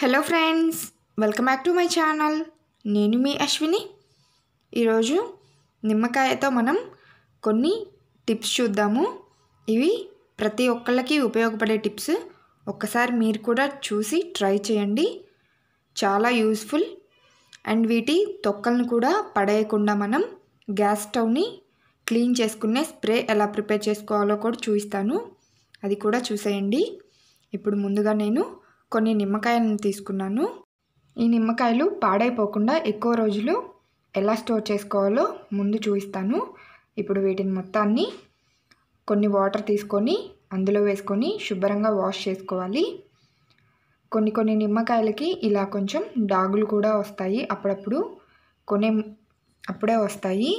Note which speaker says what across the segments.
Speaker 1: hello friends welcome back to my channel నేను మీ అశ్విని ఈరోజు నిమ్మకాయతో మనం కొన్ని టిప్స్ చూద్దాము ఇవి ప్రతి ఒక్కళ్ళకి ఉపయోగపడే టిప్స్ ఒక్కసారి మీరు కూడా చూసి ట్రై చేయండి చాలా యూస్ఫుల్ అండ్ వీటి తొక్కలను కూడా పడేయకుండా మనం గ్యాస్ స్టవ్ని క్లీన్ చేసుకునే స్ప్రే ఎలా ప్రిపేర్ చేసుకోవాలో కూడా చూపిస్తాను అది కూడా చూసేయండి ఇప్పుడు ముందుగా నేను కొన్ని నిమ్మకాయలను తీసుకున్నాను ఈ నిమ్మకాయలు పాడైపోకుండా ఎక్కువ రోజులు ఎలా స్టోర్ చేసుకోవాలో ముందు చూపిస్తాను ఇప్పుడు వీటిని మొత్తాన్ని కొన్ని వాటర్ తీసుకొని అందులో వేసుకొని శుభ్రంగా వాష్ చేసుకోవాలి కొన్ని కొన్ని నిమ్మకాయలకి ఇలా కొంచెం డాగులు కూడా వస్తాయి అప్పుడప్పుడు కొనే అప్పుడే వస్తాయి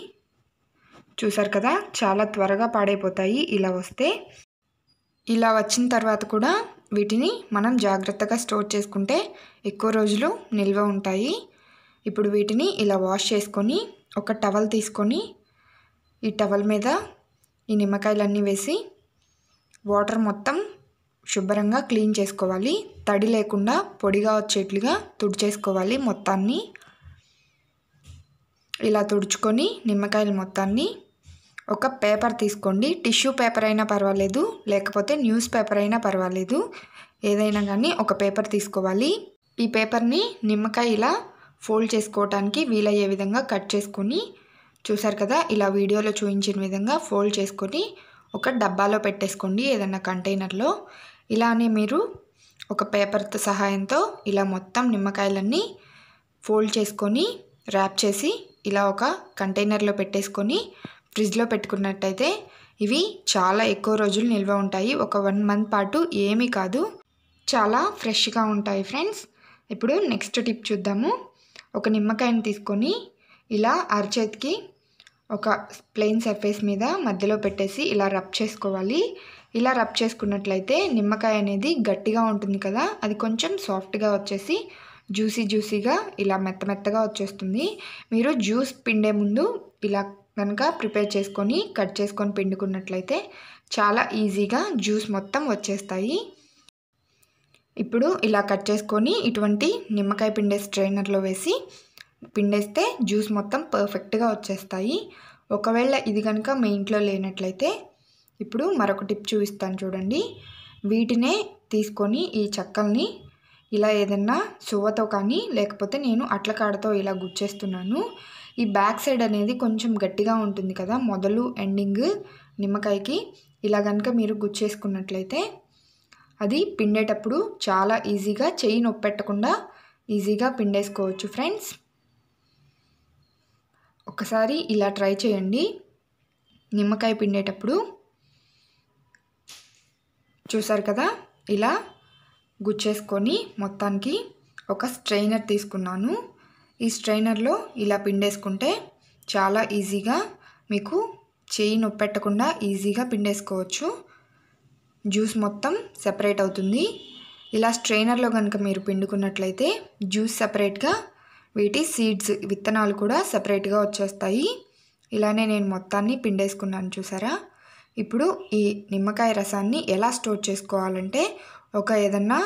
Speaker 1: చూసారు కదా చాలా త్వరగా పాడైపోతాయి ఇలా వస్తే ఇలా వచ్చిన తర్వాత కూడా వీటిని మనం జాగ్రత్తగా స్టోర్ చేసుకుంటే ఎక్కువ రోజులు నిల్వ ఉంటాయి ఇప్పుడు వీటిని ఇలా వాష్ చేసుకొని ఒక టవల్ తీసుకొని ఈ టవల్ మీద ఈ నిమ్మకాయలన్నీ వేసి వాటర్ మొత్తం శుభ్రంగా క్లీన్ చేసుకోవాలి తడి లేకుండా పొడిగా వచ్చేట్లుగా తుడిచేసుకోవాలి మొత్తాన్ని ఇలా తుడుచుకొని నిమ్మకాయలు మొత్తాన్ని ఒక పేపర్ తీసుకోండి టిష్యూ పేపర్ అయినా పర్వాలేదు లేకపోతే న్యూస్ పేపర్ అయినా పర్వాలేదు ఏదైనా కానీ ఒక పేపర్ తీసుకోవాలి ఈ పేపర్ని నిమ్మకాయ ఇలా ఫోల్డ్ చేసుకోవటానికి వీలయ్యే విధంగా కట్ చేసుకొని చూసారు కదా ఇలా వీడియోలో చూపించిన విధంగా ఫోల్డ్ చేసుకొని ఒక డబ్బాలో పెట్టేసుకోండి ఏదైనా కంటైనర్లో ఇలానే మీరు ఒక పేపర్ సహాయంతో ఇలా మొత్తం నిమ్మకాయలన్నీ ఫోల్డ్ చేసుకొని ర్యాప్ చేసి ఇలా ఒక కంటైనర్లో పెట్టేసుకొని ఫ్రిడ్జ్లో పెట్టుకున్నట్టయితే ఇవి చాలా ఎక్కువ రోజులు నిల్వ ఉంటాయి ఒక వన్ మంత్ పాటు ఏమీ కాదు చాలా ఫ్రెష్గా ఉంటాయి ఫ్రెండ్స్ ఇప్పుడు నెక్స్ట్ టిప్ చూద్దాము ఒక నిమ్మకాయని తీసుకొని ఇలా అరచేతికి ఒక ప్లెయిన్ సర్ఫేస్ మీద మధ్యలో పెట్టేసి ఇలా రబ్ చేసుకోవాలి ఇలా రబ్ చేసుకున్నట్లయితే నిమ్మకాయ అనేది గట్టిగా ఉంటుంది కదా అది కొంచెం సాఫ్ట్గా వచ్చేసి జ్యూసీ జ్యూసీగా ఇలా మెత్త మెత్తగా వచ్చేస్తుంది మీరు జ్యూస్ పిండే ముందు ఇలా కనుక ప్రిపేర్ చేసుకొని కట్ చేసుకొని పిండుకున్నట్లయితే చాలా ఈజీగా జ్యూస్ మొత్తం వచ్చేస్తాయి ఇప్పుడు ఇలా కట్ చేసుకొని ఇటువంటి నిమ్మకాయ పిండే స్ట్రైనర్లో వేసి పిండేస్తే జ్యూస్ మొత్తం పర్ఫెక్ట్గా వచ్చేస్తాయి ఒకవేళ ఇది కనుక మీ ఇంట్లో లేనట్లయితే ఇప్పుడు మరొక టిప్ చూపిస్తాను చూడండి వీటినే తీసుకొని ఈ చెక్కల్ని ఇలా ఏదన్నా సువ్వతో కానీ లేకపోతే నేను అట్లకాడతో ఇలా గుచ్చేస్తున్నాను ఈ బ్యాక్ సైడ్ అనేది కొంచెం గట్టిగా ఉంటుంది కదా మొదలు ఎండింగ్ నిమ్మకాయకి ఇలా కనుక మీరు గుచ్చేసుకున్నట్లయితే అది పిండేటప్పుడు చాలా ఈజీగా చెయ్యి నొప్పెట్టకుండా ఈజీగా పిండేసుకోవచ్చు ఫ్రెండ్స్ ఒకసారి ఇలా ట్రై చేయండి నిమ్మకాయ పిండేటప్పుడు చూసారు కదా ఇలా గుచ్చేసుకొని మొత్తానికి ఒక స్ట్రైనర్ తీసుకున్నాను ఈ స్ట్రైనర్లో ఇలా పిండేసుకుంటే చాలా ఈజీగా మీకు చేయి నొప్పెట్టకుండా ఈజీగా పిండేసుకోవచ్చు జ్యూస్ మొత్తం సెపరేట్ అవుతుంది ఇలా స్ట్రైనర్లో కనుక మీరు పిండుకున్నట్లయితే జ్యూస్ సెపరేట్గా వీటి సీడ్స్ విత్తనాలు కూడా సపరేట్గా వచ్చేస్తాయి ఇలానే నేను మొత్తాన్ని పిండేసుకున్నాను చూసారా ఇప్పుడు ఈ నిమ్మకాయ రసాన్ని ఎలా స్టోర్ చేసుకోవాలంటే ఒక ఏదన్నా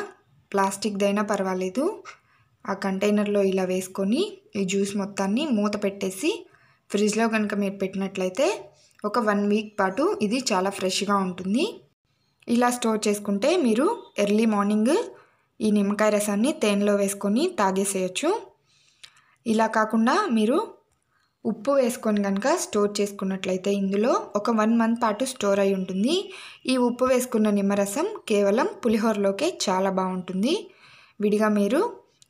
Speaker 1: ప్లాస్టిక్దైనా పర్వాలేదు ఆ కంటైనర్లో ఇలా వేసుకొని ఈ జ్యూస్ మొత్తాన్ని మూత పెట్టేసి ఫ్రిడ్జ్లో కనుక మీరు పెట్టినట్లయితే ఒక వన్ వీక్ పాటు ఇది చాలా ఫ్రెష్గా ఉంటుంది ఇలా స్టోర్ చేసుకుంటే మీరు ఎర్లీ మార్నింగ్ ఈ నిమ్మకాయ రసాన్ని తేనెలో వేసుకొని తాగేసేయచ్చు ఇలా కాకుండా మీరు ఉప్పు వేసుకొని కనుక స్టోర్ చేసుకున్నట్లయితే ఇందులో ఒక వన్ మంత్ పాటు స్టోర్ అయి ఉంటుంది ఈ ఉప్పు వేసుకున్న నిమ్మరసం కేవలం పులిహోరలోకే చాలా బాగుంటుంది విడిగా మీరు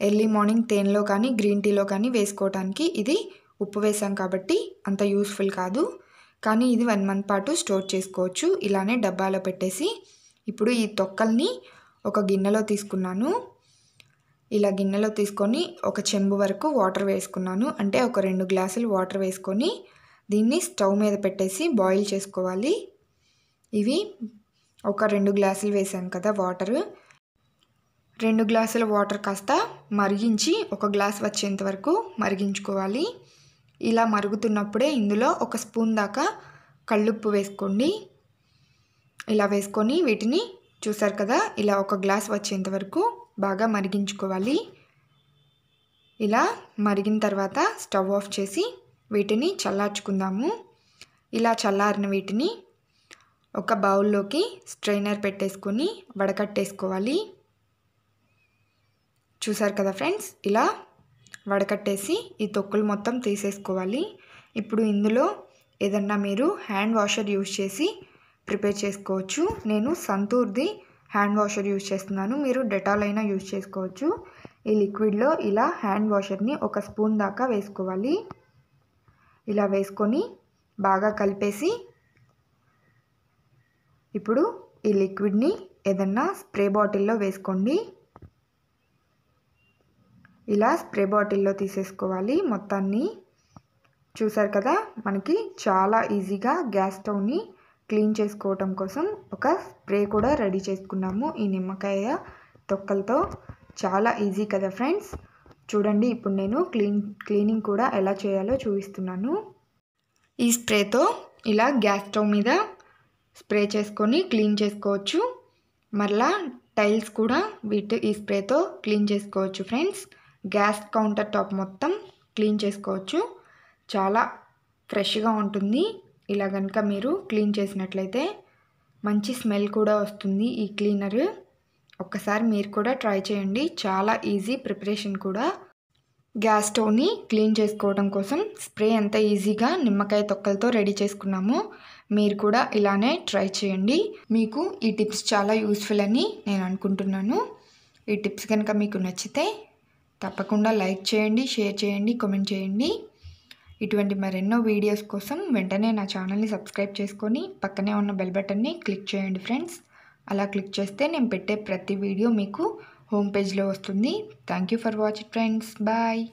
Speaker 1: ఎర్లీ మార్నింగ్ తేనెలో కానీ గ్రీన్ టీలో కానీ వేసుకోవటానికి ఇది ఉప్పు వేసాం కాబట్టి అంత యూస్ఫుల్ కాదు కానీ ఇది వన్ మంత్ పాటు స్టోర్ చేసుకోవచ్చు ఇలానే డబ్బాలో పెట్టేసి ఇప్పుడు ఈ తొక్కల్ని ఒక గిన్నెలో తీసుకున్నాను ఇలా గిన్నెలో తీసుకొని ఒక చెంబు వరకు వాటర్ వేసుకున్నాను అంటే ఒక రెండు గ్లాసులు వాటర్ వేసుకొని దీన్ని స్టవ్ మీద పెట్టేసి బాయిల్ చేసుకోవాలి ఇవి ఒక రెండు గ్లాసులు వేసాం కదా వాటరు రెండు గ్లాసుల వాటర్ కాస్త మరిగించి ఒక గ్లాస్ వచ్చేంత వరకు మరిగించుకోవాలి ఇలా మరుగుతున్నప్పుడే ఇందులో ఒక స్పూన్ దాకా కళ్ళుప్పు వేసుకోండి ఇలా వేసుకొని వీటిని చూసారు కదా ఇలా ఒక గ్లాస్ వచ్చేంత వరకు బాగా మరిగించుకోవాలి ఇలా మరిగిన తర్వాత స్టవ్ ఆఫ్ చేసి వీటిని చల్లార్చుకుందాము ఇలా చల్లారిన వీటిని ఒక బౌల్లోకి స్ట్రైనర్ పెట్టేసుకొని వడకట్టేసుకోవాలి చూసారు కదా ఫ్రెండ్స్ ఇలా వడకట్టేసి ఈ తొక్కులు మొత్తం తీసేసుకోవాలి ఇప్పుడు ఇందులో ఏదన్నా మీరు హ్యాండ్ వాషర్ యూజ్ చేసి ప్రిపేర్ చేసుకోవచ్చు నేను సంతూర్ది హ్యాండ్ వాషర్ యూజ్ చేస్తున్నాను మీరు డెటాల్ అయినా యూజ్ చేసుకోవచ్చు ఈ లిక్విడ్లో ఇలా హ్యాండ్ వాషర్ని ఒక స్పూన్ దాకా వేసుకోవాలి ఇలా వేసుకొని బాగా కలిపేసి ఇప్పుడు ఈ లిక్విడ్ని ఏదన్నా స్ప్రే బాటిల్లో వేసుకోండి ఇలా స్ప్రే బాటిల్లో తీసేసుకోవాలి మొత్తాన్ని చూసారు కదా మనకి చాలా ఈజీగా గ్యాస్ స్టవ్ని క్లీన్ చేసుకోవటం కోసం ఒక స్ప్రే కూడా రెడీ చేసుకున్నాము ఈ నిమ్మకాయ తొక్కలతో చాలా ఈజీ కదా ఫ్రెండ్స్ చూడండి ఇప్పుడు నేను క్లీన్ క్లీనింగ్ కూడా ఎలా చేయాలో చూపిస్తున్నాను ఈ స్ప్రేతో ఇలా గ్యాస్ స్టవ్ మీద స్ప్రే చేసుకొని క్లీన్ చేసుకోవచ్చు మరలా టైల్స్ కూడా వీటి ఈ స్ప్రేతో క్లీన్ చేసుకోవచ్చు ఫ్రెండ్స్ గ్యాస్ కౌంటర్ టాప్ మొత్తం క్లీన్ చేసుకోవచ్చు చాలా ఫ్రెష్గా ఉంటుంది ఇలా కనుక మీరు క్లీన్ చేసినట్లయితే మంచి స్మెల్ కూడా వస్తుంది ఈ క్లీనర్ ఒక్కసారి మీరు కూడా ట్రై చేయండి చాలా ఈజీ ప్రిపరేషన్ కూడా గ్యాస్ స్టవ్ని క్లీన్ చేసుకోవడం కోసం స్ప్రే ఎంత ఈజీగా నిమ్మకాయ తొక్కలతో రెడీ చేసుకున్నాము మీరు కూడా ఇలానే ట్రై చేయండి మీకు ఈ టిప్స్ చాలా యూస్ఫుల్ అని నేను అనుకుంటున్నాను ఈ టిప్స్ కనుక మీకు నచ్చితే తప్పకుండా లైక్ చేయండి షేర్ చేయండి కమెంట్ చేయండి ఇటువంటి మరెన్నో వీడియోస్ కోసం వెంటనే నా ఛానల్ని సబ్స్క్రైబ్ చేసుకొని పక్కనే ఉన్న బెల్ బటన్ని క్లిక్ చేయండి ఫ్రెండ్స్ అలా క్లిక్ చేస్తే నేను పెట్టే ప్రతి వీడియో మీకు హోమ్ పేజ్లో వస్తుంది thank for watching friends bye